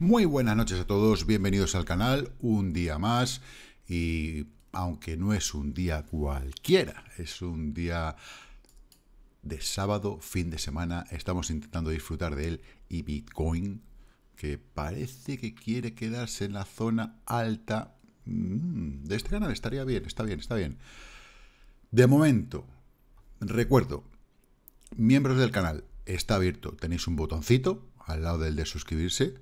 Muy buenas noches a todos, bienvenidos al canal, un día más y aunque no es un día cualquiera, es un día de sábado, fin de semana, estamos intentando disfrutar de él y Bitcoin, que parece que quiere quedarse en la zona alta. Mm, de este canal estaría bien, está bien, está bien. De momento, Recuerdo, miembros del canal, está abierto. Tenéis un botoncito al lado del de suscribirse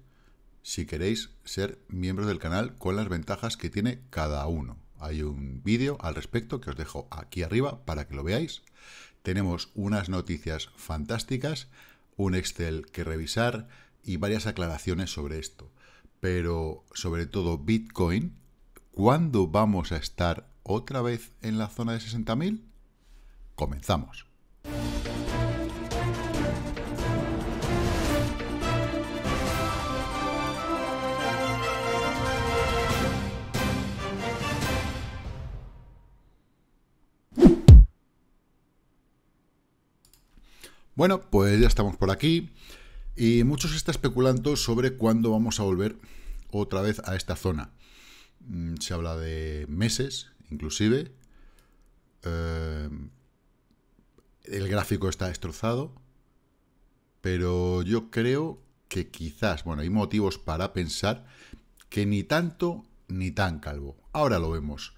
si queréis ser miembros del canal con las ventajas que tiene cada uno. Hay un vídeo al respecto que os dejo aquí arriba para que lo veáis. Tenemos unas noticias fantásticas, un Excel que revisar y varias aclaraciones sobre esto. Pero sobre todo Bitcoin, ¿cuándo vamos a estar otra vez en la zona de 60.000? Comenzamos. Bueno, pues ya estamos por aquí y muchos está especulando sobre cuándo vamos a volver otra vez a esta zona. Mm, se habla de meses, inclusive. Eh, el gráfico está destrozado, pero yo creo que quizás, bueno, hay motivos para pensar que ni tanto ni tan calvo. Ahora lo vemos.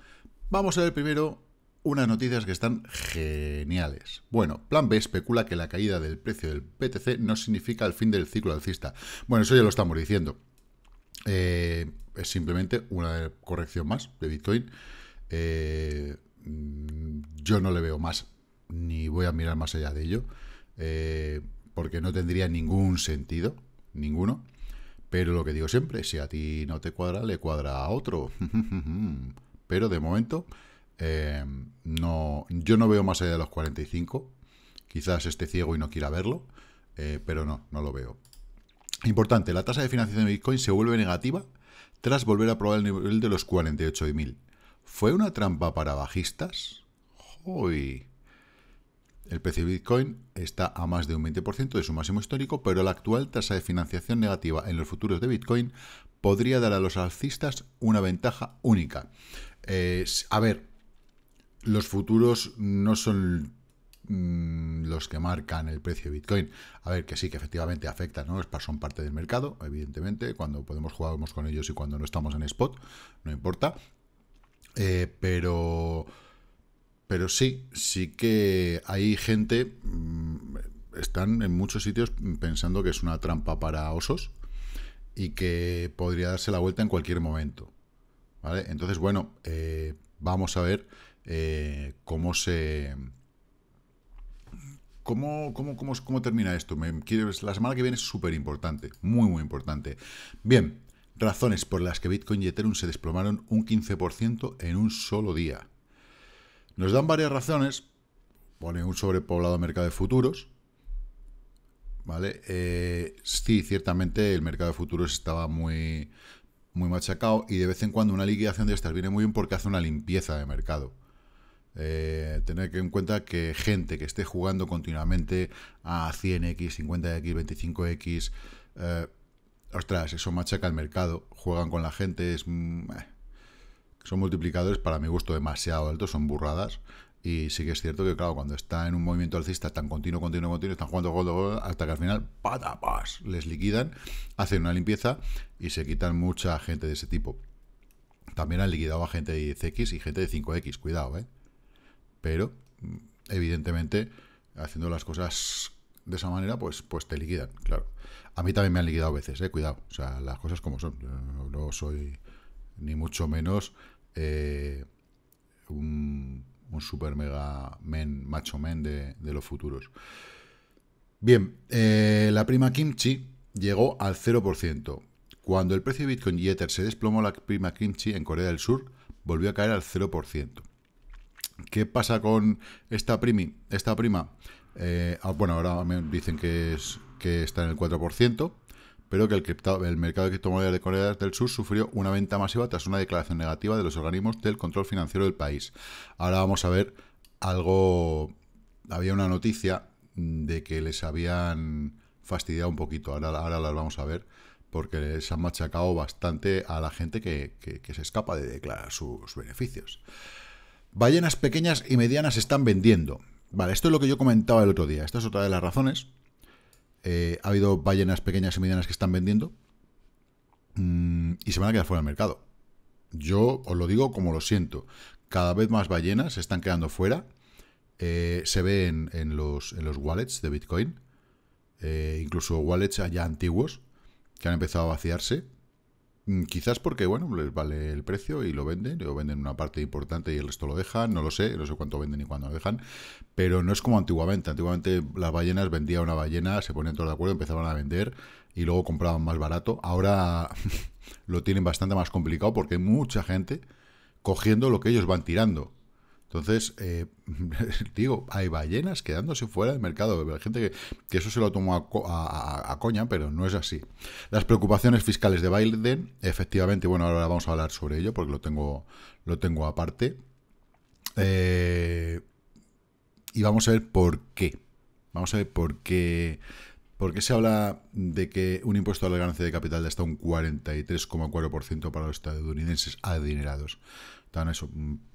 Vamos a ver primero unas noticias que están geniales. Bueno, Plan B especula que la caída del precio del BTC no significa el fin del ciclo alcista. Bueno, eso ya lo estamos diciendo. Eh, es simplemente una corrección más de Bitcoin. Eh, mm, yo no le veo más ni voy a mirar más allá de ello, eh, porque no tendría ningún sentido, ninguno. Pero lo que digo siempre, si a ti no te cuadra, le cuadra a otro. Pero de momento, eh, no, yo no veo más allá de los 45. Quizás esté ciego y no quiera verlo, eh, pero no, no lo veo. Importante, la tasa de financiación de Bitcoin se vuelve negativa tras volver a probar el nivel de los 48.000. ¿Fue una trampa para bajistas? ¡Joy! El precio de Bitcoin está a más de un 20% de su máximo histórico, pero la actual tasa de financiación negativa en los futuros de Bitcoin podría dar a los alcistas una ventaja única. a ver, los futuros no son mm, los que marcan el precio de Bitcoin. A ver, que sí, que efectivamente afecta, ¿no? Son parte del mercado, evidentemente. Cuando podemos jugar con ellos y cuando no estamos en spot, no importa. Eh, pero pero sí, sí que hay gente, mm, están en muchos sitios pensando que es una trampa para osos y que podría darse la vuelta en cualquier momento. ¿Vale? Entonces, bueno, eh, vamos a ver eh, cómo se... ¿Cómo, cómo, cómo, termina esto? la semana que viene es súper importante, muy, muy importante. Bien, razones por las que Bitcoin y Ethereum se desplomaron un 15% en un solo día. Nos dan varias razones. Pone un sobrepoblado mercado de futuros. ¿Vale? Eh, sí, ciertamente el mercado de futuros estaba muy, muy machacado y de vez en cuando una liquidación de estas viene muy bien porque hace una limpieza de mercado. Tener eh, tener en cuenta que gente que esté jugando continuamente a 100x, 50x, 25x, ostras, eso machaca el mercado, juegan con la gente, es... Mm, eh, son multiplicadores para mi gusto demasiado altos, son burradas. Y sí que es cierto que, claro, cuando está en un movimiento alcista tan continuo, continuo, continuo, están jugando gol, gol, hasta que al final, patapas, les liquidan, hacen una limpieza y se quitan mucha gente de ese tipo. También han liquidado a gente de 10X y gente de 5X, cuidado, ¿eh? Pero, evidentemente, haciendo las cosas de esa manera, pues, pues te liquidan, claro. A mí también me han liquidado veces, ¿eh? Cuidado, o sea, las cosas como son. no soy ni mucho menos eh, un, super mega men, macho men de, los futuros. Bien, eh, la prima Kimchi llegó al 0%. Cuando el precio de Bitcoin y Ether se desplomó, la prima Kimchi en Corea del Sur volvió a caer al 0%. ¿Qué pasa con esta, primi, esta prima? Eh, ah, bueno, ahora me dicen que, es, que está en el 4% pero que el, mercado de criptomonedas de Corea del Sur sufrió una venta masiva tras una declaración negativa de los organismos del control financiero del país. Ahora vamos a ver algo... Había una noticia de que les habían fastidiado un poquito, ahora, las vamos a ver, porque les han machacado bastante a la gente que, que se escapa de declarar sus beneficios. Ballenas pequeñas y medianas están vendiendo. Vale, esto es lo que yo comentaba el otro día. Esta es otra de las razones eh, ha habido ballenas pequeñas y medianas que están vendiendo mm, y se van a quedar fuera del mercado. Yo os lo digo como lo siento. Cada vez más ballenas se están quedando fuera. Eh, se ve en, los, en, los, wallets de Bitcoin. Eh, incluso wallets ya antiguos que han empezado a vaciarse. Mm, quizás porque, bueno, les vale el precio y lo venden, o venden una parte importante y el resto lo dejan, no lo sé, no sé cuánto venden y cuándo lo dejan, pero no es como antiguamente. Antiguamente las ballenas vendía una ballena, se ponían todos de acuerdo, empezaban a vender y luego compraban más barato. Ahora lo tienen bastante más complicado porque hay mucha gente cogiendo lo que ellos van tirando. Entonces, eh, digo, hay ballenas quedándose fuera del mercado. Hay gente que, eso se lo tomó a, coña, pero no es así. Las preocupaciones fiscales de Biden, efectivamente, bueno, ahora vamos a hablar sobre ello porque lo tengo, lo tengo aparte. Eh, y vamos a ver por qué. Vamos a ver por qué, por qué se habla de que un impuesto a la ganancia de capital de hasta un 43,4% para los estadounidenses adinerados. Tan eso,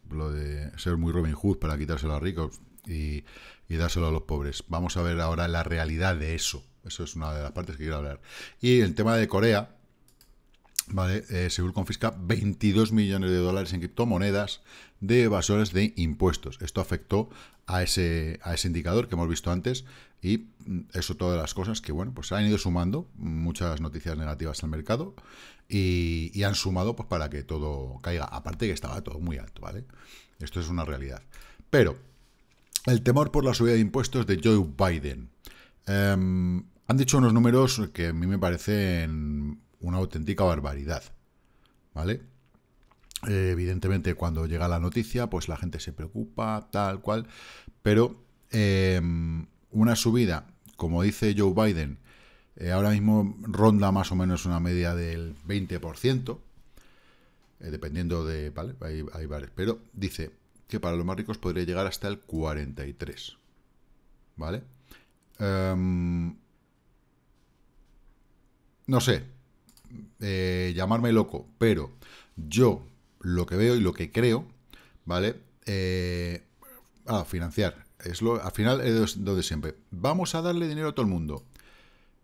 lo de ser muy Robin Hood para quitárselo a ricos y, y dárselo a los pobres. Vamos a ver ahora la realidad de eso. Eso es una de las partes que quiero hablar. Y el tema de Corea, ¿vale? Eh, confisca 22 millones de dólares en criptomonedas de evasores de impuestos. Esto afectó a ese, a ese indicador que hemos visto antes y mm, eso todas las cosas que, bueno, pues han ido sumando muchas noticias negativas al mercado y, han sumado pues para que todo caiga. Aparte que estaba todo muy alto, ¿vale? Esto es una realidad. Pero el temor por la subida de impuestos de Joe Biden. Em, han dicho unos números que a mí me parecen una auténtica barbaridad. ¿Vale? Eh, evidentemente, cuando llega la noticia, pues la gente se preocupa, tal cual, pero em, una subida, como dice Joe Biden, eh, ahora mismo ronda más o menos una media del 20%, eh, dependiendo de, ¿vale? Hay, pero dice que para los más ricos podría llegar hasta el 43%, ¿vale? Em, no sé, eh, llamarme loco, pero yo lo que veo y lo que creo, ¿vale? Eh, ah, financiar. Es lo, al final es donde siempre. Vamos a darle dinero a todo el mundo,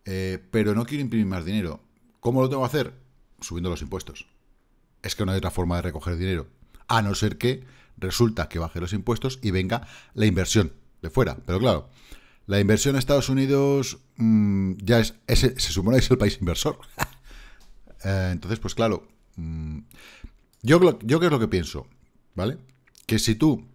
eh, pero no quiero imprimir más dinero. ¿Cómo lo tengo que hacer? Subiendo los impuestos. Es que no hay otra forma de recoger dinero. A no ser que resulta que baje los impuestos y venga la inversión de fuera. Pero claro, la inversión a Estados Unidos mm, ya es, se supone que es el país inversor. Eh, entonces, pues claro, mm, yo, yo qué es lo que pienso, ¿vale? Que si tú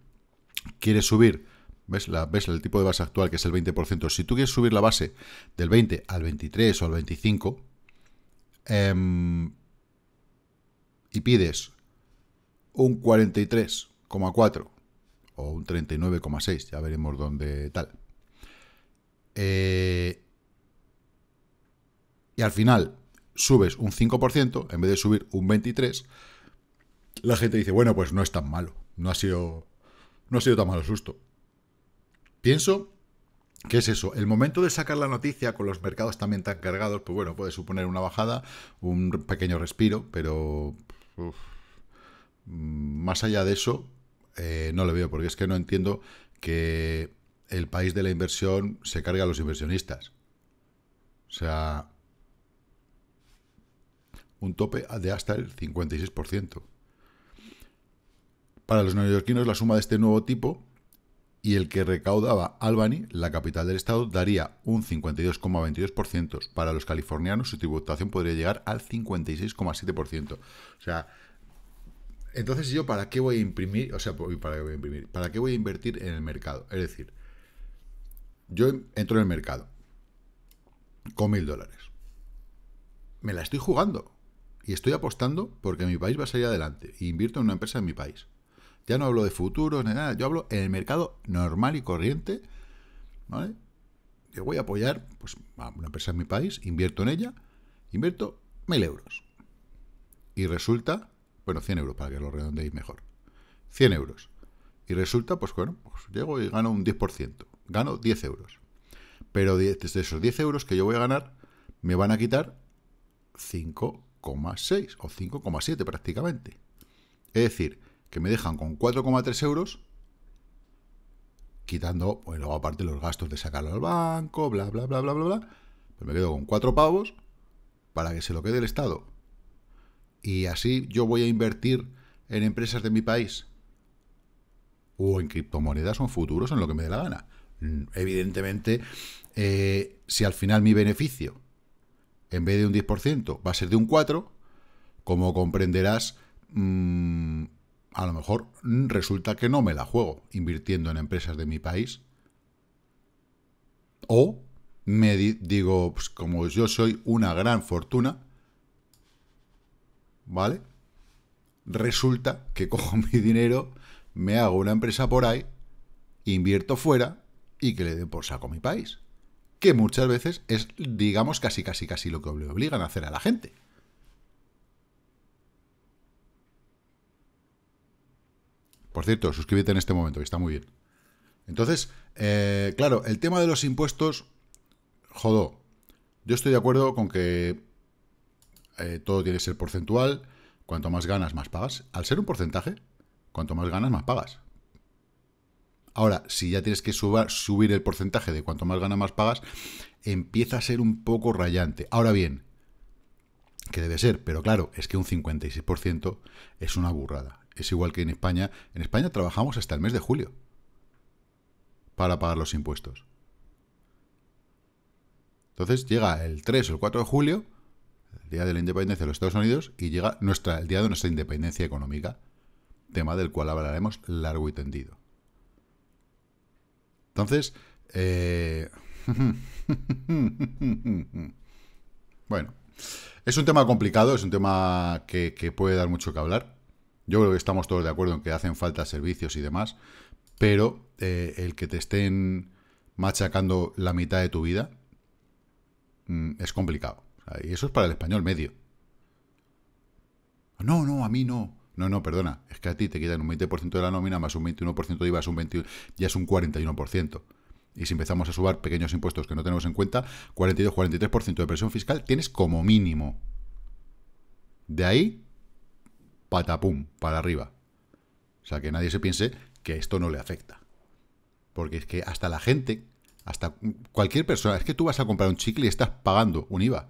quieres subir, ¿ves, la, ves el tipo de base actual que es el 20%, si tú quieres subir la base del 20 al 23 o al 25, em, y pides un 43,4 o un 39,6, ya veremos dónde tal. Eh, y al final subes un 5%, en vez de subir un 23%, la gente dice, bueno, pues no es tan malo, no ha sido, no ha sido tan malo el susto. Pienso que es eso, el momento de sacar la noticia con los mercados también tan cargados, pues bueno, puede suponer una bajada, un pequeño respiro, pero más allá de eso, eh, no lo veo, porque es que no entiendo que el país de la inversión se cargue a los inversionistas. O sea, un tope de hasta el 56%. Para los neoyorquinos, la suma de este nuevo tipo y el que recaudaba Albany, la capital del estado, daría un 52,22%. Para los californianos, su tributación podría llegar al 56,7%. O sea, entonces yo para qué voy a imprimir, o sea, para qué voy a imprimir, para qué voy a invertir en el mercado. Es decir, yo entro en el mercado con mil dólares. Me la estoy jugando. Y estoy apostando porque mi país va a salir adelante. E invierto en una empresa en mi país. Ya no hablo de futuros ni nada. Yo hablo en el mercado normal y corriente. ¿Vale? Yo voy a apoyar pues, una empresa en mi país. Invierto en ella. Invierto mil euros. Y resulta... Bueno, 100 euros para que lo redondeéis mejor. 100 euros. Y resulta, pues bueno, pues, llego y gano un 10%. Gano 10 euros. Pero de esos 10 euros que yo voy a ganar, me van a quitar 5 5,6 o 5,7 prácticamente. Es decir, que me dejan con 4,3 euros, quitando, bueno, aparte los gastos de sacarlo al banco, bla, bla, bla, bla, bla, bla. Pero me quedo con 4 pavos para que se lo quede el Estado. Y así yo voy a invertir en empresas de mi país o en criptomonedas o en futuros, en lo que me dé la gana. Mm, evidentemente, eh, si al final mi beneficio en vez de un 10%, va a ser de un 4%, como comprenderás, mm, a lo mejor resulta que no me la juego invirtiendo en empresas de mi país. O me digo, pues como yo soy una gran fortuna, ¿vale? Resulta que cojo mi dinero, me hago una empresa por ahí, invierto fuera y que le dé por saco mi país que muchas veces es, digamos, casi, casi, casi lo que le obligan a hacer a la gente. Por cierto, suscríbete en este momento, que está muy bien. Entonces, eh, claro, el tema de los impuestos, jodó. Yo estoy de acuerdo con que eh, todo tiene que ser porcentual. Cuanto más ganas, más pagas. Al ser un porcentaje, cuanto más ganas, más pagas. Ahora, si ya tienes que subir el porcentaje de cuanto más gana, más pagas, empieza a ser un poco rayante. Ahora bien, que debe ser, pero claro, es que un 56% es una burrada. Es igual que en España. En España trabajamos hasta el mes de julio para pagar los impuestos. Entonces llega el 3 o el 4 de julio, el día de la independencia de los Estados Unidos, y llega el día de nuestra independencia económica, tema del cual hablaremos largo y tendido. Entonces, eh, bueno, es un tema complicado, es un tema que, puede dar mucho que hablar. Yo creo que estamos todos de acuerdo en que hacen falta servicios y demás, pero eh, el que te estén machacando la mitad de tu vida mm, es complicado. y eso es para el español medio. No, no, a mí no. No, no, perdona, es que a ti te quitan un 20% de la nómina más un 21% de IVA, es un 20, ya es un 41%. Y si empezamos a subar pequeños impuestos que no tenemos en cuenta, 42-43% de presión fiscal tienes como mínimo. De ahí, patapum, para arriba. O sea, que nadie se piense que esto no le afecta. Porque es que hasta la gente, hasta cualquier persona, es que tú vas a comprar un chicle y estás pagando un IVA.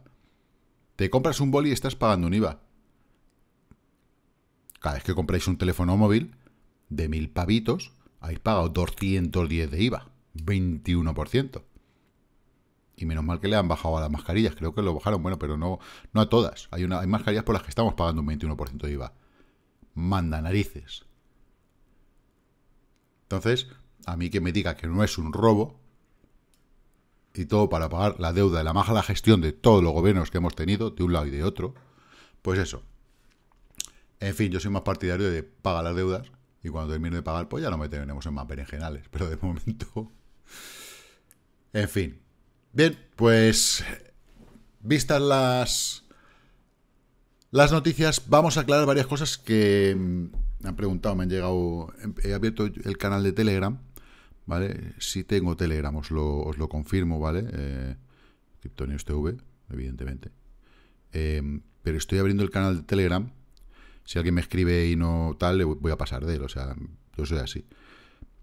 Te compras un boli y estás pagando un IVA cada vez que compráis un teléfono móvil de mil pavitos, habéis pagado 210 de IVA, 21%. Y menos mal que le han bajado a las mascarillas, creo que lo bajaron, bueno, pero no, no a todas. Hay, hay mascarillas por las que estamos pagando un 21% de IVA. Manda narices. Entonces, a mí que me diga que no es un robo, y todo para pagar la deuda de la la gestión de todos los gobiernos que hemos tenido, de un lado y de otro, pues eso, en fin, yo soy más partidario de pagar las deudas y cuando termine de pagar, pues ya no me meteremos en más berenjenales, pero de momento... En fin. Bien, pues vistas las, las noticias, vamos a aclarar varias cosas que me han preguntado, me han llegado... He abierto el canal de Telegram, ¿vale? Si sí tengo Telegram, os lo, confirmo, ¿vale? Eh, evidentemente. Eh, pero estoy abriendo el canal de Telegram si alguien me escribe y no tal, le voy a pasar de él, o sea, yo soy así.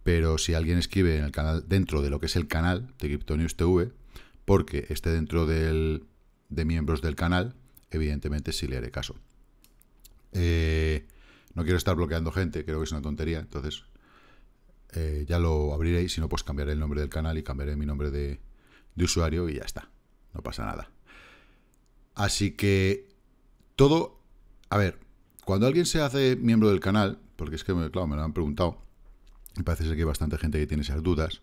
Pero si alguien escribe en el canal, dentro de lo que es el canal de Cryptonews TV, porque esté dentro de miembros del canal, evidentemente sí le haré caso. Eh, no quiero estar bloqueando gente, creo que es una tontería, entonces eh, ya lo abriréis, si no, pues cambiaré el nombre del canal y cambiaré mi nombre de, de usuario y ya está, no pasa nada. Así que todo, a ver, cuando alguien se hace miembro del canal, porque es que, claro, me lo han preguntado, y parece ser que hay bastante gente que tiene esas dudas,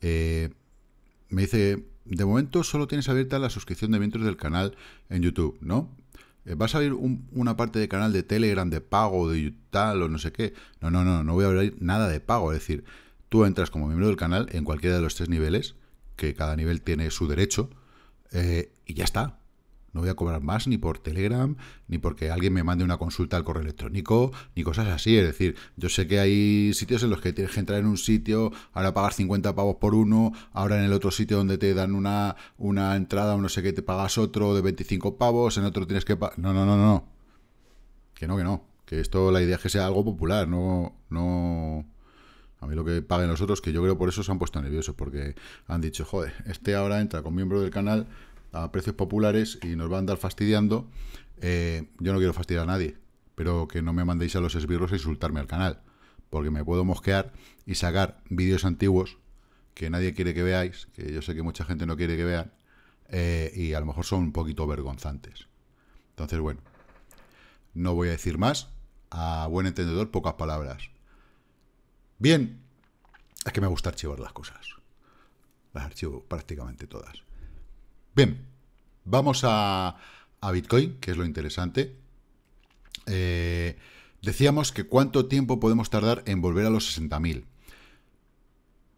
eh, me dice, de momento solo tienes abierta la suscripción de miembros del canal en YouTube, ¿no? Eh, ¿Vas a abrir una parte de canal de Telegram de pago, de tal o no sé qué? No, no, no, no voy a abrir nada de pago. Es decir, tú entras como miembro del canal en cualquiera de los tres niveles, que cada nivel tiene su derecho, eh, y ya está. No voy a cobrar más ni por Telegram, ni porque alguien me mande una consulta al correo electrónico, ni cosas así. Es decir, yo sé que hay sitios en los que tienes que entrar en un sitio, ahora pagar 50 pavos por uno, ahora en el otro sitio donde te dan una, una entrada o no sé qué, te pagas otro de 25 pavos, en otro tienes que... pagar... no, no, no, no. Que no, que no. Que esto, la idea es que sea algo popular, no... no... A mí lo que paguen los otros, que yo creo por eso se han puesto nerviosos, porque han dicho, joder, este ahora entra con miembro del canal a precios populares y nos va a andar fastidiando. Eh, yo no quiero fastidiar a nadie, pero que no me mandéis a los esbirros a insultarme al canal, porque me puedo mosquear y sacar vídeos antiguos que nadie quiere que veáis, que yo sé que mucha gente no quiere que vean, eh, y a lo mejor son un poquito vergonzantes. Entonces, bueno, no voy a decir más, a buen entendedor, pocas palabras. Bien, es que me gusta archivar las cosas. Las archivo prácticamente todas. Bien, vamos a, Bitcoin, que es lo interesante. Eh, decíamos que cuánto tiempo podemos tardar en volver a los 60.000.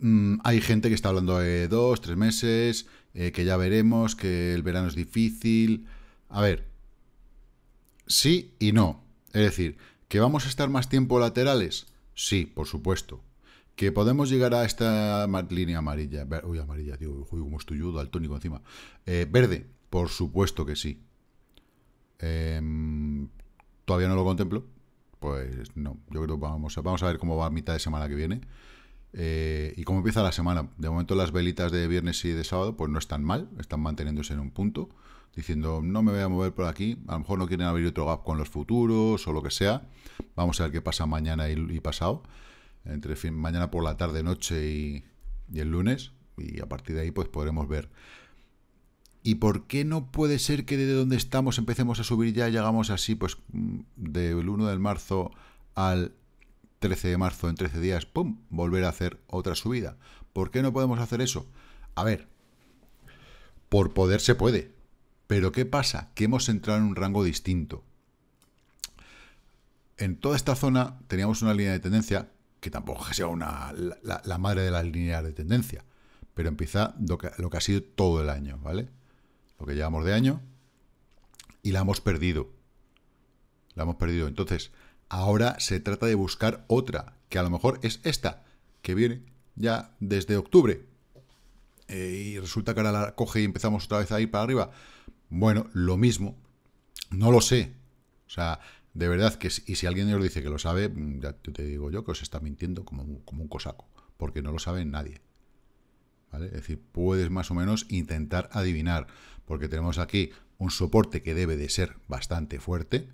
Mm, hay gente que está hablando de dos, tres meses, eh, que ya veremos, que el verano es difícil. A ver, sí y no. Es decir, ¿que vamos a estar más tiempo laterales? Sí, por supuesto que podemos llegar a esta línea amarilla. Uy, amarilla, tío, uy, como estoy al tónico encima. Eh, verde, por supuesto que sí. Em, todavía no lo contemplo. Pues no, yo creo que vamos a, vamos a ver cómo va mitad de semana que viene. Eh, y cómo empieza la semana. De momento las velitas de viernes y de sábado pues no están mal, están manteniéndose en un punto, diciendo no me voy a mover por aquí, a lo mejor no quieren abrir otro gap con los futuros o lo que sea. Vamos a ver qué pasa mañana y pasado entre fin, mañana por la tarde, noche y, y el lunes, y a partir de ahí pues podremos ver. ¿Y por qué no puede ser que desde donde estamos empecemos a subir ya y llegamos así, pues del 1 de marzo al 13 de marzo, en 13 días, ¡pum!, volver a hacer otra subida. ¿Por qué no podemos hacer eso? A ver, por poder se puede, pero ¿qué pasa? Que hemos entrado en un rango distinto. En toda esta zona teníamos una línea de tendencia que tampoco sea una, la, madre de las líneas de tendencia, pero empieza lo que, ha sido todo el año, ¿vale? Lo que llevamos de año y la hemos perdido. La hemos perdido. Entonces, ahora se trata de buscar otra, que a lo mejor es esta, que viene ya desde octubre. Eh, y resulta que ahora la coge y empezamos otra vez a ir para arriba. Bueno, lo mismo. No lo sé. O sea, de verdad que, si alguien os dice que lo sabe, mm, ya te digo yo que os está mintiendo como un, como un cosaco, porque no lo sabe nadie. Es decir, puedes más o menos intentar adivinar, porque tenemos aquí un soporte que debe de ser bastante fuerte,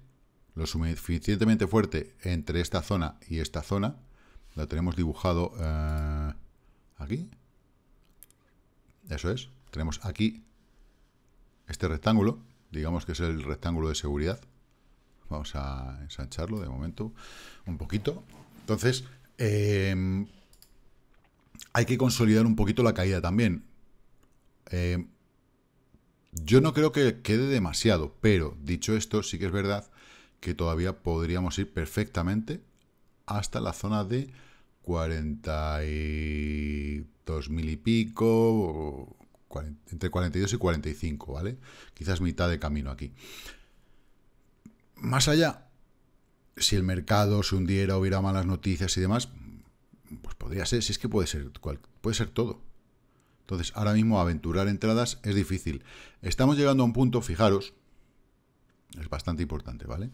lo suficientemente fuerte entre esta zona y esta zona, lo tenemos dibujado eh, aquí, eso es, tenemos aquí este rectángulo, digamos que es el rectángulo de seguridad, Vamos a ensancharlo de momento un poquito. Entonces, em, hay que consolidar un poquito la caída también. Em, yo no creo que quede demasiado, pero dicho esto, sí que es verdad que todavía podríamos ir perfectamente hasta la zona de 42 mil y pico, entre 42 y 45, ¿vale? Quizás mitad de camino aquí más allá, si el mercado se hundiera, hubiera malas noticias y demás, pues podría ser, si es que puede ser, puede ser todo. Entonces, ahora mismo aventurar entradas es difícil. Estamos llegando a un punto, fijaros, es bastante importante, ¿vale?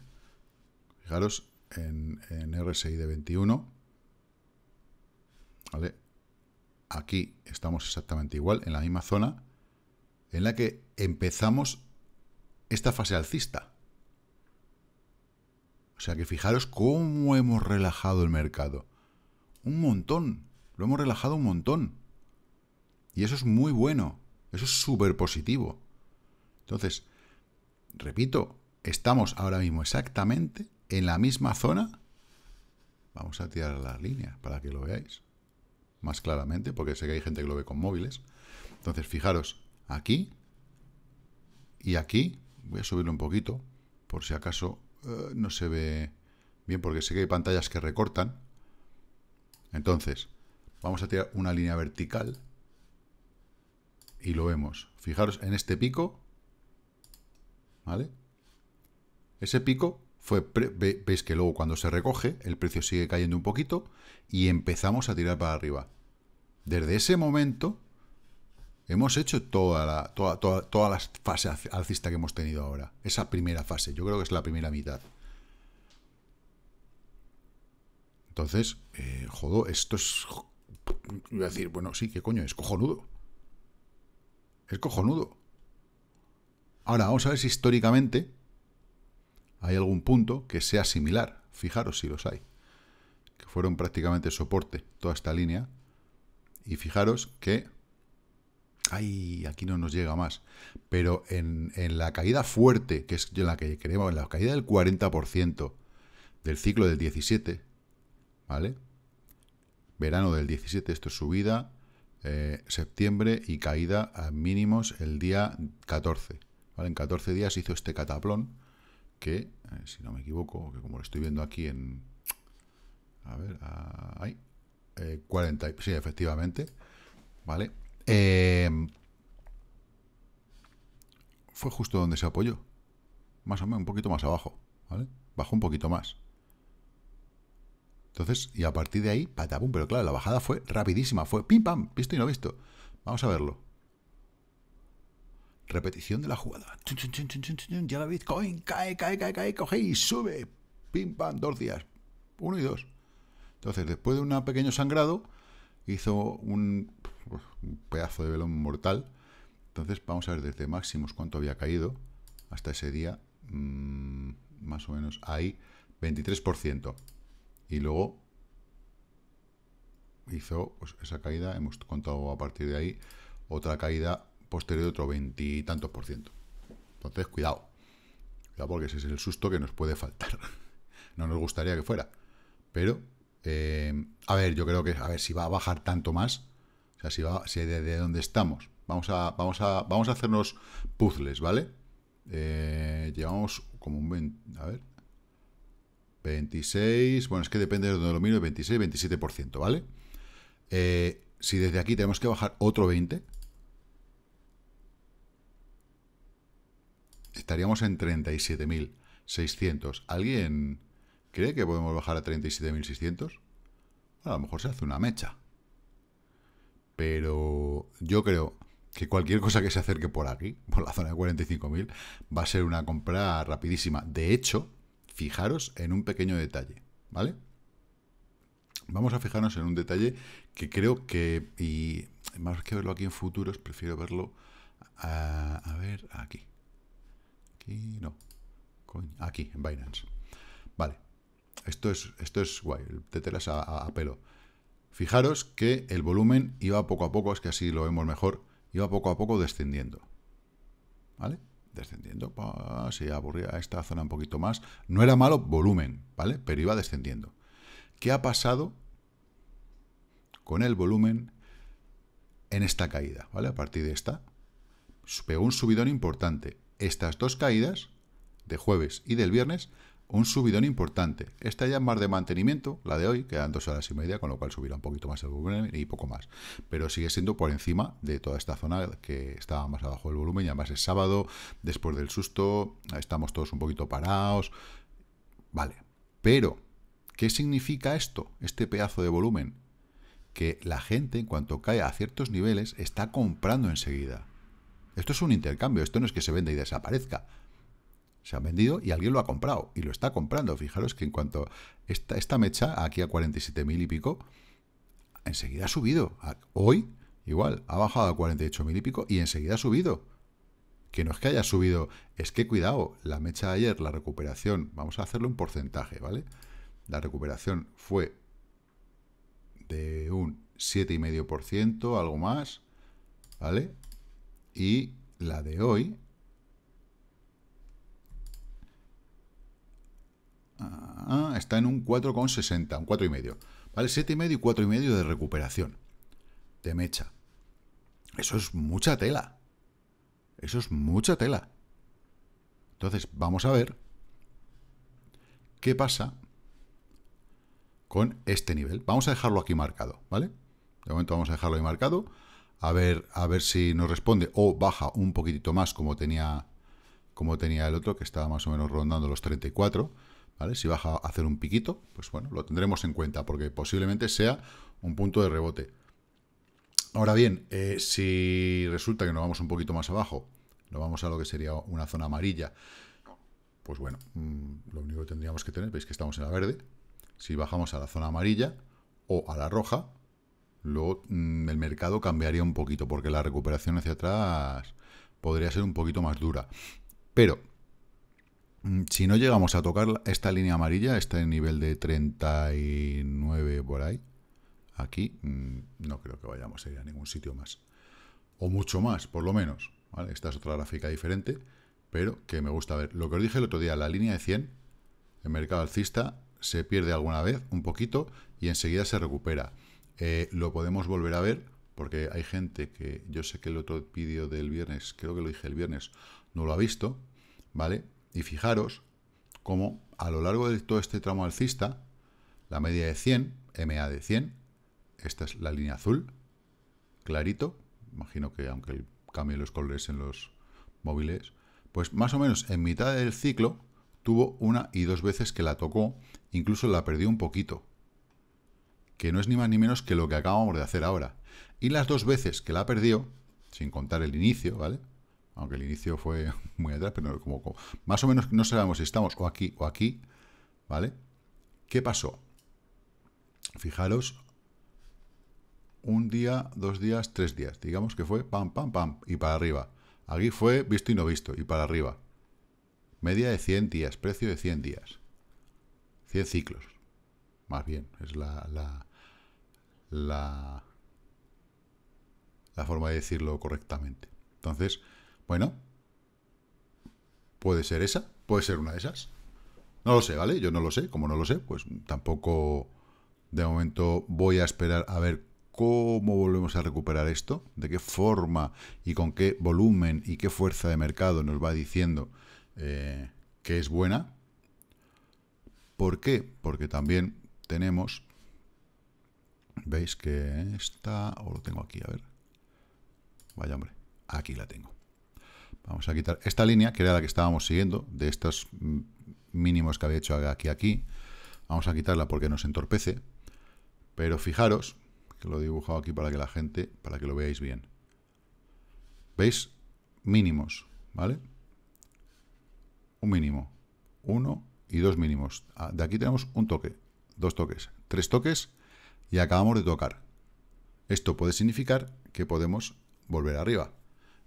Fijaros en, RSI de 21, ¿vale? Aquí estamos exactamente igual, en la misma zona, en la que empezamos esta fase alcista. O sea que fijaros cómo hemos relajado el mercado. Un montón. Lo hemos relajado un montón. Y eso es muy bueno. Eso es súper positivo. Entonces, repito, estamos ahora mismo exactamente en la misma zona. Vamos a tirar la línea para que lo veáis más claramente, porque sé que hay gente que lo ve con móviles. Entonces, fijaros, aquí y aquí, voy a subirlo un poquito, por si acaso eh, no se ve bien porque sé que hay pantallas que recortan. Entonces, vamos a tirar una línea vertical y lo vemos. Fijaros en este pico, ¿vale? Ese pico fue, veis que luego cuando se recoge, el precio sigue cayendo un poquito y empezamos a tirar para arriba. Desde ese momento Hemos hecho toda la, toda, fase alcista que hemos tenido ahora. Esa primera fase, yo creo que es la primera mitad. Entonces, eh, esto es... a decir, bueno, sí, qué coño, es cojonudo. Es cojonudo. Ahora, vamos a ver si históricamente hay algún punto que sea similar. Fijaros si los hay. Que fueron prácticamente soporte toda esta línea. Y fijaros que ay, aquí no nos llega más. Pero en, la caída fuerte, que es la que queremos, en la caída del 40% del ciclo del 17, ¿vale? Verano del 17, esto es subida, eh, septiembre y caída a mínimos el día 14. ¿vale? En 14 días hizo este cataplón, que, eh, si no me equivoco, que como lo estoy viendo aquí en... A ver, ahí. 40, eh, sí, efectivamente, ¿vale? Eh, fue justo donde se apoyó. Más o menos, un poquito más abajo. ¿Vale? Bajó un poquito más. Entonces, y a partir de ahí, patapum. Pero claro, la bajada fue rapidísima. Fue pim pam, visto y no visto. Vamos a verlo. Repetición de la jugada. ya la Bitcoin cae, cae, cae, cae, coge y sube. Pim pam, dos días. Uno y dos. Entonces, después de un pequeño sangrado, hizo un pues, un pedazo de velón mortal. Entonces vamos a ver desde máximos cuánto había caído hasta ese día, mm, más o menos ahí, 23%. Y luego hizo pues, esa caída, hemos contado a partir de ahí, otra caída posterior de otro veintitantos por ciento. Entonces, cuidado. Cuidado porque ese es el susto que nos puede faltar. no nos gustaría que fuera. Pero, eh, a ver, yo creo que, a ver, si va a bajar tanto más, si, va, si de, donde estamos, vamos a, vamos a, vamos a hacernos puzzles, ¿vale? Eh, llevamos como un a ver, 26, bueno, es que depende de donde lo miro, 26, 27%, ¿vale? Eh, si desde aquí tenemos que bajar otro 20, estaríamos en 37.600. ¿Alguien cree que podemos bajar a 37.600? a lo mejor se hace una mecha. Pero yo creo que cualquier cosa que se acerque por aquí, por la zona de 45.000, va a ser una compra rapidísima. De hecho, fijaros en un pequeño detalle, ¿vale? Vamos a fijarnos en un detalle que creo que, y más que verlo aquí en futuros, prefiero verlo, a, ver, aquí. Aquí, no. aquí, en Binance. Vale. Esto es, esto es guay, el telas a pelo. Fijaros que el volumen iba poco a poco, es que así lo vemos mejor, iba poco a poco descendiendo. ¿Vale? Descendiendo, se aburría esta zona un poquito más. No era malo volumen, ¿vale? Pero iba descendiendo. ¿Qué ha pasado con el volumen en esta caída? ¿Vale? A partir de esta, pegó un subidón importante. Estas dos caídas, de jueves y del viernes, un subidón importante. Esta ya es más de mantenimiento, la de hoy, quedan dos horas y media, con lo cual subirá un poquito más el volumen y poco más. Pero sigue siendo por encima de toda esta zona que estaba más abajo del volumen, ya más es sábado, después del susto, estamos todos un poquito parados. Vale, pero, ¿qué significa esto, este pedazo de volumen? Que la gente, en cuanto cae a ciertos niveles, está comprando enseguida. Esto es un intercambio, esto no es que se venda y desaparezca se han vendido y alguien lo ha comprado y lo está comprando. Fijaros que en cuanto esta, esta mecha aquí a 47.000 y pico, enseguida ha subido. Hoy, igual, ha bajado a 48.000 y pico y enseguida ha subido. Que no es que haya subido, es que cuidado, la mecha de ayer, la recuperación, vamos a hacerlo un porcentaje, ¿vale? La recuperación fue de un 7,5%, algo más, ¿vale? Y la de hoy ah, está en un 4,60, un 4,5. ¿Vale? 7,5 y 4,5 de recuperación de mecha. Eso es mucha tela. Eso es mucha tela. Entonces, vamos a ver qué pasa con este nivel. Vamos a dejarlo aquí marcado, ¿vale? De momento vamos a dejarlo ahí marcado. A ver, a ver si nos responde o baja un poquitito más como tenía, como tenía el otro, que estaba más o menos rondando los 34. Si baja a hacer un piquito, pues bueno, lo tendremos en cuenta, porque posiblemente sea un punto de rebote. Ahora bien, eh, si resulta que nos vamos un poquito más abajo, nos vamos a lo que sería una zona amarilla, pues bueno, mm, lo único que tendríamos que tener, veis que estamos en la verde, si bajamos a la zona amarilla o a la roja, luego mm, el mercado cambiaría un poquito, porque la recuperación hacia atrás podría ser un poquito más dura. Pero Mm, si no llegamos a tocar esta línea amarilla, está en nivel de 39 por ahí, aquí mm, no creo que vayamos a ir a ningún sitio más. O mucho más, por lo menos. Esta es otra gráfica diferente, pero que me gusta ver. Lo que os dije el otro día, la línea de 100 el mercado alcista se pierde alguna vez, un poquito, y enseguida se recupera. Eh, lo podemos volver a ver porque hay gente que yo sé que el otro vídeo del viernes, creo que lo dije el viernes, no lo ha visto, ¿vale? Y fijaros cómo a lo largo de todo este tramo alcista, la media de 100, MA de 100, esta es la línea azul, clarito, imagino que aunque el los colores en los móviles, pues más o menos en mitad del ciclo tuvo una y dos veces que la tocó, incluso la perdió un poquito, que no es ni más ni menos que lo que acabamos de hacer ahora. Y las dos veces que la perdió, sin contar el inicio, ¿vale? aunque el inicio fue muy atrás, pero como, más o menos no sabemos si estamos o aquí o aquí, ¿vale? ¿Qué pasó? Fijaros, un día, dos días, tres días, digamos que fue pam, pam, pam, y para arriba. Aquí fue visto y no visto, y para arriba. Media de 100 días, precio de 100 días. 100 ciclos, más bien, es la, la, la, la forma de decirlo correctamente. Entonces, bueno, puede ser esa, puede ser una de esas. No lo sé, ¿vale? Yo no lo sé, como no lo sé, pues tampoco de momento voy a esperar a ver cómo volvemos a recuperar esto, de qué forma y con qué volumen y qué fuerza de mercado nos va diciendo eh, que es buena. ¿Por qué? Porque también tenemos, veis que esta, o lo tengo aquí, a ver, vaya hombre, aquí la tengo. Vamos a quitar esta línea, que era la que estábamos siguiendo, de estos mínimos que había hecho aquí, aquí. Vamos a quitarla porque nos entorpece. Pero fijaros, que lo he dibujado aquí para que la gente, para que lo veáis bien. ¿Veis? Mínimos, ¿vale? Un mínimo. Uno y dos mínimos. Ah, de aquí tenemos un toque, dos toques, tres toques y acabamos de tocar. Esto puede significar que podemos volver arriba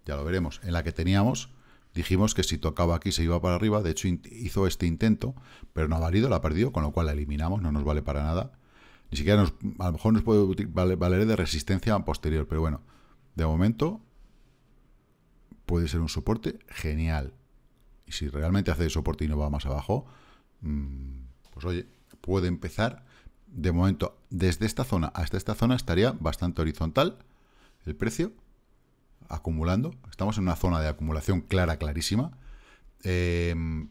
ya lo veremos, en la que teníamos, dijimos que si tocaba aquí se iba para arriba, de hecho hizo este intento, pero no ha valido, la ha perdido, con lo cual la eliminamos, no nos vale para nada. Ni siquiera nos, a lo mejor nos puede valer de resistencia posterior, pero bueno, de momento puede ser un soporte genial. Y si realmente hace de soporte y no va más abajo, mm, pues oye, puede empezar. De momento, desde esta zona hasta esta zona estaría bastante horizontal el precio, acumulando. Estamos en una zona de acumulación clara, clarísima. Em,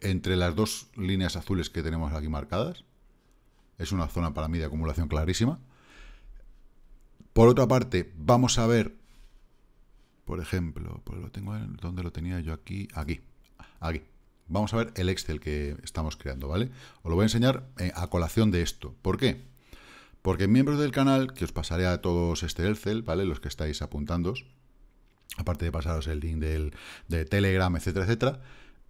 entre las dos líneas azules que tenemos aquí marcadas, es una zona para mí de acumulación clarísima. Por otra parte, vamos a ver, por ejemplo, pues lo tengo en, ¿dónde lo tenía yo aquí? Aquí, aquí. Vamos a ver el Excel que estamos creando, ¿vale? Os lo voy a enseñar eh, a colación de esto. ¿Por qué? Porque miembros del canal, que os pasaré a todos este elcel, ¿vale? Los que estáis apuntando. aparte de pasaros el link de Telegram, etcétera, etcétera.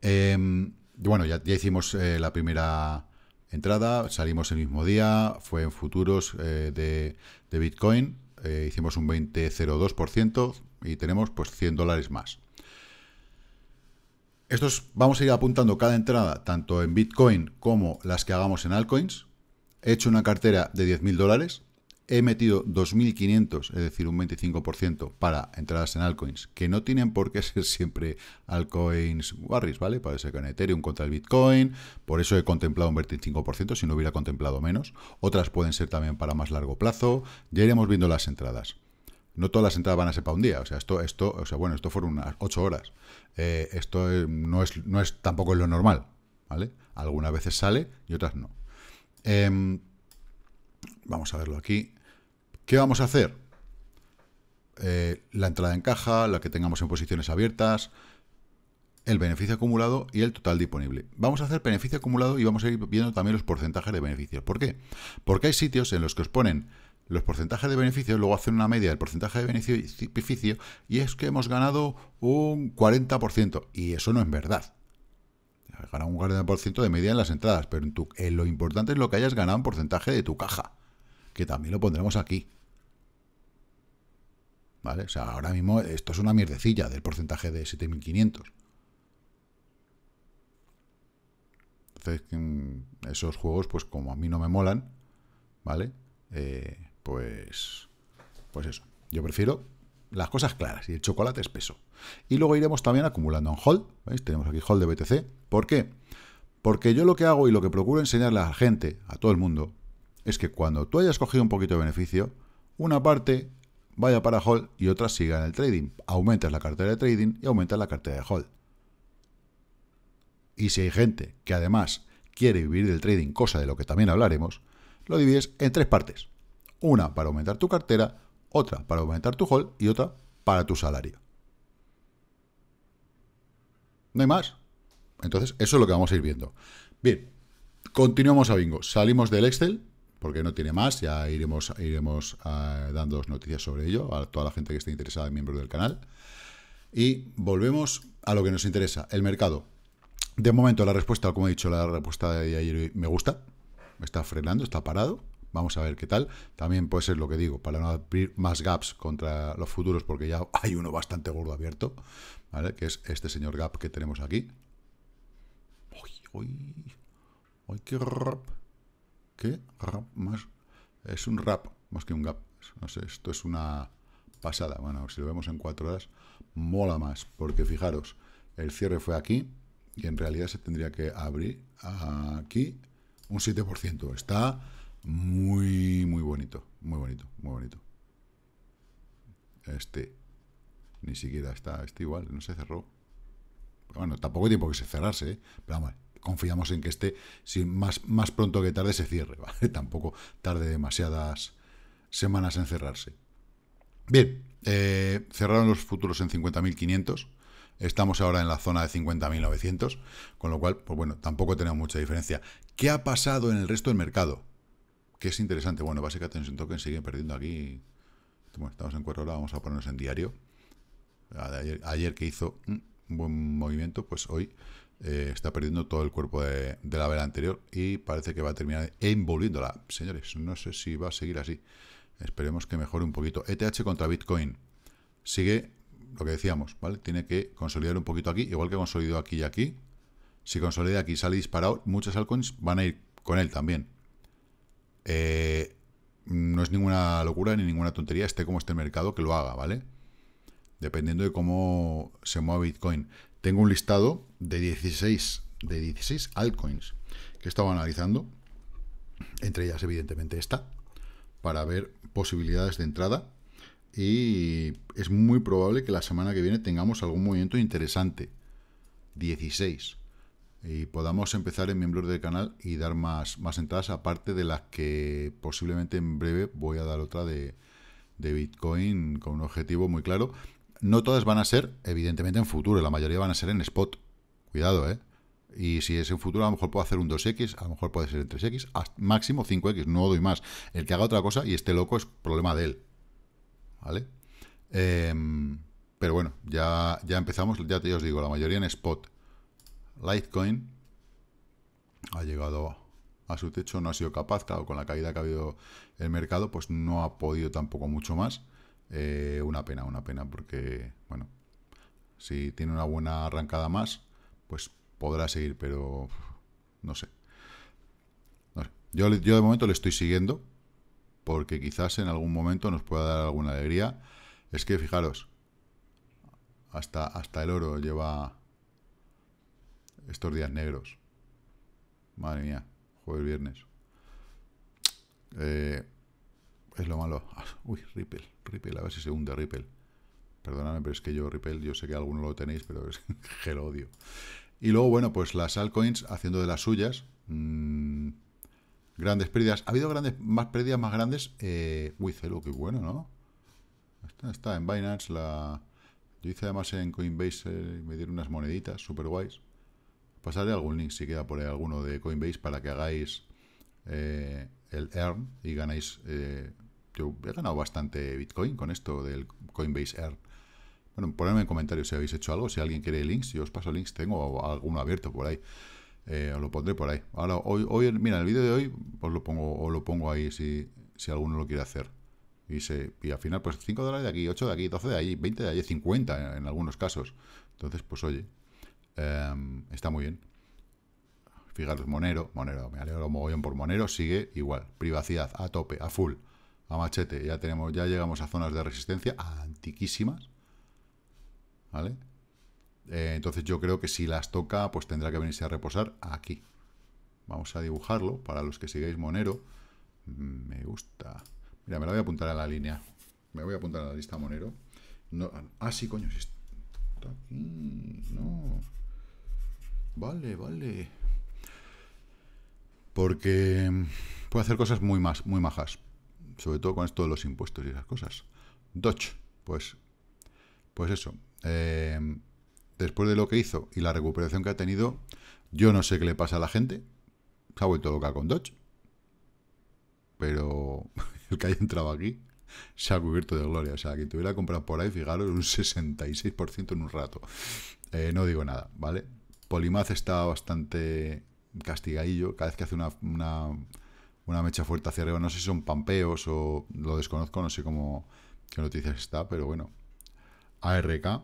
Em, bueno, ya, ya hicimos eh, la primera entrada, salimos el mismo día, fue en futuros eh, de, Bitcoin, eh, hicimos un 20,02% y tenemos pues 100 dólares más. Estos vamos a ir apuntando cada entrada, tanto en Bitcoin como las que hagamos en altcoins, he hecho una cartera de 10.000 dólares, he metido 2.500, es decir, un 25% para entradas en altcoins, que no tienen por qué ser siempre altcoins warris, ¿vale? Puede ser con Ethereum contra el Bitcoin, por eso he contemplado un 25%, si no hubiera contemplado menos. Otras pueden ser también para más largo plazo, ya iremos viendo las entradas. No todas las entradas van a ser para un día, o sea, esto, esto, o sea, bueno, esto fueron unas 8 horas. Eh, esto eh, no es, no es tampoco es lo normal, ¿vale? Algunas veces sale y otras no. Em, vamos a verlo aquí. ¿Qué vamos a hacer? Eh, la entrada en caja, la que tengamos en posiciones abiertas, el beneficio acumulado y el total disponible. Vamos a hacer beneficio acumulado y vamos a ir viendo también los porcentajes de beneficios. ¿Por qué? Porque hay sitios en los que os ponen los porcentajes de beneficio, luego hacen una media del porcentaje de beneficio y es que hemos ganado un 40%. Y eso no es verdad un un 40% de media en las entradas, pero lo importante es lo que hayas ganado en porcentaje de tu caja, que también lo pondremos aquí. ¿Vale? O sea, ahora mismo esto es una mierdecilla del porcentaje de 7500. Entonces, mm, esos juegos, pues como a mí no me molan, ¿vale? Eh, pues, pues eso. Yo prefiero las cosas claras y el chocolate espeso. Y luego iremos también acumulando en hold, ¿veis? Tenemos aquí hold de BTC. ¿Por qué? Porque yo lo que hago y lo que procuro enseñarle a la gente, a todo el mundo, es que cuando tú hayas cogido un poquito de beneficio, una parte vaya para hold y otra siga en el trading. Aumentas la cartera de trading y aumentas la cartera de hold. Y si hay gente que además quiere vivir del trading, cosa de lo que también hablaremos, lo divides en tres partes. Una para aumentar tu cartera, otra para aumentar tu hold y otra para tu salario. No hay más. Entonces, eso es lo que vamos a ir viendo. Bien, continuamos a Bingo. Salimos del Excel, porque no tiene más, ya iremos, iremos ah, dando noticias sobre ello a toda la gente que esté interesada, en miembros del canal. Y volvemos a lo que nos interesa, el mercado. De momento la respuesta, como he dicho, la respuesta de ayer me gusta, está frenando, está parado, Vamos a ver qué tal. También puede ser lo que digo, para no abrir más gaps contra los futuros, porque ya hay uno bastante gordo abierto, ¿vale? Que es este señor gap que tenemos aquí. ¡Uy, uy! ¡Uy, qué rap! ¿Qué rap más? Es un rap, más que un gap. No sé, esto es una pasada. Bueno, si lo vemos en cuatro horas, mola más, porque fijaros, el cierre fue aquí, y en realidad se tendría que abrir aquí un 7%. Está muy, muy bonito, muy bonito, muy bonito. Este ni siquiera está, este igual, no se cerró. bueno, tampoco tiene tiempo que se cerrarse, ¿eh? pero vamos, confiamos en que este, sin más, más pronto que tarde, se cierre, Tampoco tarde demasiadas semanas en cerrarse. Bien, eh, cerraron los futuros en 50.500. Estamos ahora en la zona de 50.900, con lo cual, pues bueno, tampoco tenemos mucha diferencia. ¿Qué ha pasado en el resto del mercado? que es interesante. Bueno, Basic Attention Token sigue perdiendo aquí. estamos en cuatro horas, vamos a ponernos en diario. Ayer, que hizo mm, un buen movimiento, pues hoy eh, está perdiendo todo el cuerpo de, la vela anterior y parece que va a terminar envolviéndola. Señores, no sé si va a seguir así. Esperemos que mejore un poquito. ETH contra Bitcoin. Sigue lo que decíamos, ¿vale? Tiene que consolidar un poquito aquí, igual que consolidó aquí y aquí. Si consolida aquí sale disparado, muchas altcoins van a ir con él también. Eh, no es ninguna locura ni ninguna tontería, esté como esté el mercado, que lo haga, ¿vale? Dependiendo de cómo se mueva Bitcoin. Tengo un listado de 16, de altcoins que estaba analizando, entre ellas evidentemente esta, para ver posibilidades de entrada y es muy probable que la semana que viene tengamos algún movimiento interesante. 16 y podamos empezar en miembros del canal y dar más, más entradas, aparte de las que posiblemente en breve voy a dar otra de, de Bitcoin con un objetivo muy claro. No todas van a ser, evidentemente, en futuro, la mayoría van a ser en spot. Cuidado, ¿eh? Y si es en futuro, a lo mejor puedo hacer un 2X, a lo mejor puede ser en 3X, máximo 5X, no doy más. El que haga otra cosa y esté loco es problema de él. ¿Vale? Em, pero bueno, ya, ya empezamos, ya, te, ya os digo, la mayoría en spot. Litecoin ha llegado a su techo, no ha sido capaz, claro, con la caída que ha habido el mercado, pues no ha podido tampoco mucho más. Eh, una pena, una pena, porque, bueno, si tiene una buena arrancada más, pues podrá seguir, pero no sé. Yo, de momento le estoy siguiendo, porque quizás en algún momento nos pueda dar alguna alegría. Es que fijaros, hasta, hasta el oro lleva estos días negros. Madre mía, jueves, viernes. Eh, es lo malo. Uy, Ripple, Ripple, a ver si se hunde Ripple. Perdóname, pero es que yo Ripple, yo sé que alguno lo tenéis, pero es que lo odio. Y luego, bueno, pues las altcoins haciendo de las suyas. Mm, grandes pérdidas. Ha habido grandes, más pérdidas más grandes. Eh, uy, Celo, qué bueno, ¿no? Está, en Binance. La, yo hice además en Coinbase, y eh, me dieron unas moneditas súper guays pasaré algún link si queda por ahí alguno de Coinbase para que hagáis eh, el earn y ganáis... Eh, yo he ganado bastante Bitcoin con esto del Coinbase Earn. Bueno, ponedme en comentarios si habéis hecho algo, si alguien quiere links, yo os paso links, tengo alguno abierto por ahí. Eh, os lo pondré por ahí. Ahora, hoy, hoy mira, el vídeo de hoy os lo pongo, o lo pongo ahí si, si alguno lo quiere hacer. Y, se, y al final, pues 5 dólares de aquí, 8 de aquí, 12 de ahí, 20 de allí, 50 en algunos casos. Entonces, pues oye, Em, está muy bien. Fijaros, Monero, Monero, me alegro mogollón por Monero, sigue igual. Privacidad, a tope, a full, a machete. Ya tenemos, ya llegamos a zonas de resistencia antiquísimas. ¿Vale? Eh, entonces yo creo que si las toca, pues tendrá que venirse a reposar aquí. Vamos a dibujarlo para los que sigáis Monero. Mm, me gusta. Mira, me lo voy a apuntar a la línea. Me voy a apuntar a la lista Monero. No, ah, sí, coño, aquí. No. Vale, vale. Porque puede hacer cosas muy, más, muy majas. Sobre todo con esto de los impuestos y esas cosas. Dodge, pues, pues eso. Em, después de lo que hizo y la recuperación que ha tenido, yo no sé qué le pasa a la gente. Se ha vuelto loca con Dodge. Pero el que haya entrado aquí se ha cubierto de gloria. O sea, quien te hubiera comprado por ahí, fijaros, un 66% en un rato. Eh, no digo nada, ¿vale? Polimaz está bastante castigadillo. Cada vez que hace una, mecha fuerte hacia arriba, no sé si son pampeos o lo desconozco, no sé cómo qué noticias está, pero bueno. ARK.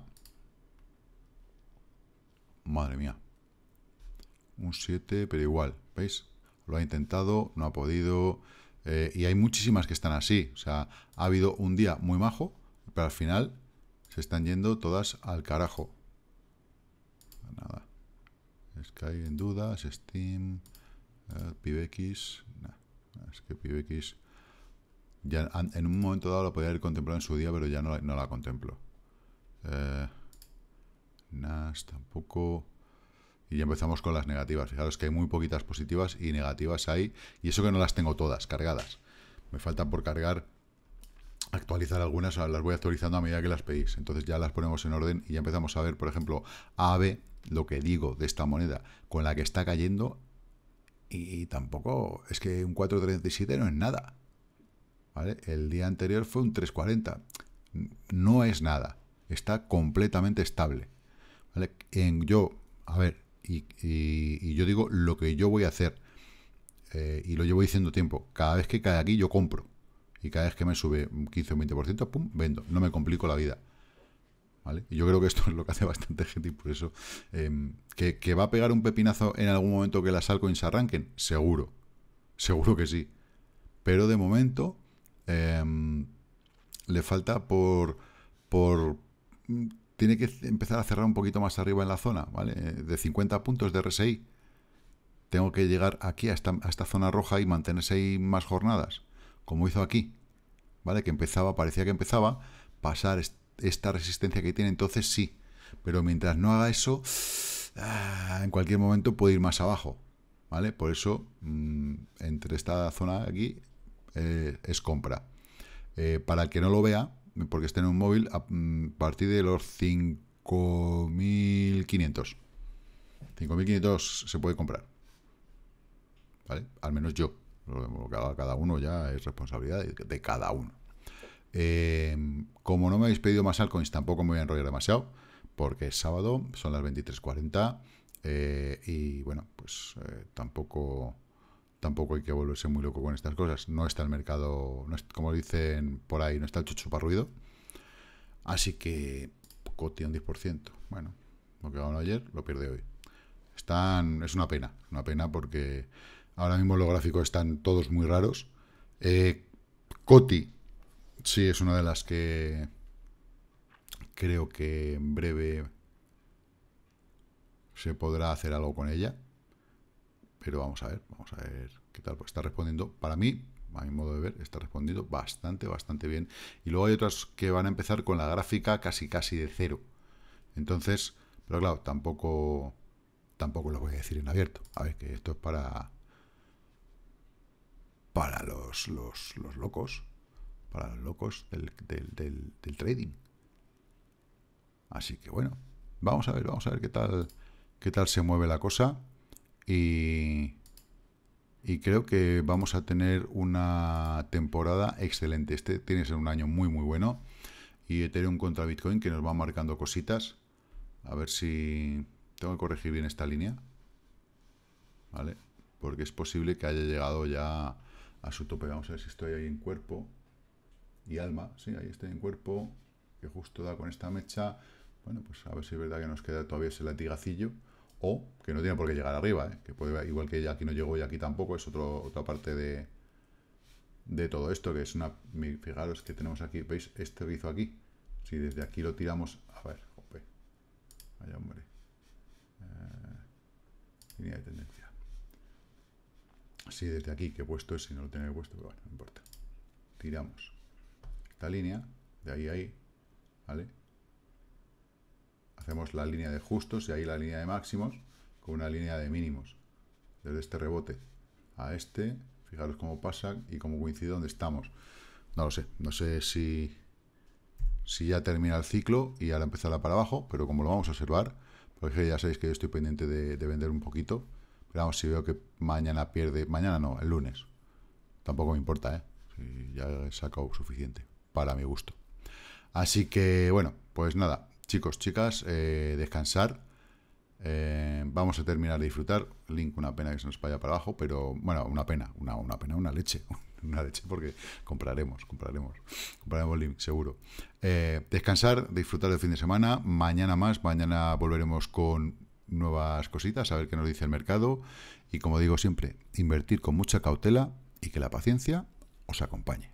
Madre mía. Un 7, pero igual, ¿veis? Lo ha intentado, no ha podido. Eh, y hay muchísimas que están así. O sea, ha habido un día muy majo, pero al final se están yendo todas al carajo. Nada. Sky en dudas, Steam, eh, Pibex, es que Pibex ya en un momento dado lo podía haber contemplado en su día, pero ya no la, contemplo. Eh, NAS tampoco. Y ya empezamos con las negativas. Fijaros que hay muy poquitas positivas y negativas ahí, Y eso que no las tengo todas cargadas. Me faltan por cargar actualizar algunas, las voy actualizando a medida que las pedís. Entonces ya las ponemos en orden y ya empezamos a ver, por ejemplo, B, lo que digo de esta moneda, con la que está cayendo. Y tampoco, es que un 4.37 no es nada. El día anterior fue un 3.40. No es nada. Está completamente estable. En, yo, a ver, y, yo digo lo que yo voy a hacer. Eh, y lo llevo diciendo tiempo. Cada vez que cae aquí yo compro y cada vez que me sube un 15 o 20%, pum, vendo, no me complico la vida. ¿Vale? yo creo que esto es lo que hace bastante gente y por eso em, ¿que, va a pegar un pepinazo en algún momento que las altcoins arranquen, seguro, seguro que sí. Pero de momento em, le falta por, por mm, tiene que empezar a cerrar un poquito más arriba en la zona, ¿vale? Eh, de 50 puntos de RSI. Tengo que llegar aquí a esta, a esta zona roja y mantenerse ahí más jornadas como hizo aquí, ¿vale? Que empezaba, parecía que empezaba, pasar esta resistencia que tiene, entonces sí. Pero mientras no haga eso, ah, en cualquier momento puede ir más abajo, ¿vale? Por eso, mm, entre esta zona aquí, eh, es compra. Eh, para el que no lo vea, porque esté en un móvil, a mm, partir de los 5.500. 5.500 se puede comprar. ¿Vale? Al menos yo. Lo que haga cada uno ya es responsabilidad de, cada uno. Eh, como no me habéis pedido más altcoins, tampoco me voy a enrollar demasiado, porque es sábado, son las 23.40, eh, y bueno, pues eh, tampoco, tampoco hay que volverse muy loco con estas cosas. No está el mercado, no es, como dicen por ahí, no está el chuchu para ruido. Así que tiene un 10%. Bueno, lo que ganó ayer lo pierde hoy. Están, es una pena, una pena porque Ahora mismo los gráficos están todos muy raros. Eh, Coti, sí, es una de las que creo que en breve se podrá hacer algo con ella. Pero vamos a ver, vamos a ver qué tal. Pues está respondiendo, para mí, a mi modo de ver, está respondiendo bastante, bastante bien. Y luego hay otras que van a empezar con la gráfica casi, casi de cero. Entonces, pero claro, tampoco, tampoco lo voy a decir en abierto. A ver, que esto es para para los, los, locos, para los locos del, trading. Así que bueno, vamos a ver, vamos a ver qué tal, qué tal se mueve la cosa. Y, y creo que vamos a tener una temporada excelente. Este tiene que ser un año muy, muy bueno. Y Ethereum contra Bitcoin que nos va marcando cositas. A ver si tengo que corregir bien esta línea. ¿Vale? Porque es posible que haya llegado ya a su tope. Vamos a ver si estoy ahí en cuerpo y alma. Sí, ahí estoy en cuerpo, que justo da con esta mecha. Bueno, pues a ver si es verdad que nos queda todavía ese latigacillo. O que no tiene por qué llegar arriba, ¿eh? que puede, igual que ya aquí no llegó y aquí tampoco, es otra parte de, todo esto, que es una... Fijaros que tenemos aquí, ¿veis? Este rizo aquí. Si desde aquí lo tiramos... A ver, Vaya hombre. Eh, línea de tendencia. ...así desde aquí, que he puesto ese... si no lo tenía puesto, pero bueno, no importa. Tiramos esta línea, de ahí a ahí, ¿vale? Hacemos la línea de justos y ahí la línea de máximos con una línea de mínimos. Desde este rebote a este, fijaros cómo pasa y cómo coincide donde estamos. No lo sé, no sé si, si ya termina el ciclo y ahora empezará para abajo, pero como lo vamos a observar, porque ya sabéis que yo estoy pendiente de vender un poquito, pero vamos, si veo que mañana pierde, mañana no, el lunes. Tampoco me importa, ¿eh? ya he sacado suficiente para mi gusto. Así que, bueno, pues nada, chicos, chicas, eh, descansar. Eh, vamos a terminar de disfrutar. Link, una pena que se nos vaya para abajo, pero bueno, una pena, una, una pena, una leche. una leche porque compraremos, compraremos, compraremos Link, seguro. Eh, descansar, disfrutar del fin de semana. Mañana más, mañana volveremos con nuevas cositas, a ver qué nos dice el mercado y como digo siempre, invertir con mucha cautela y que la paciencia os acompañe.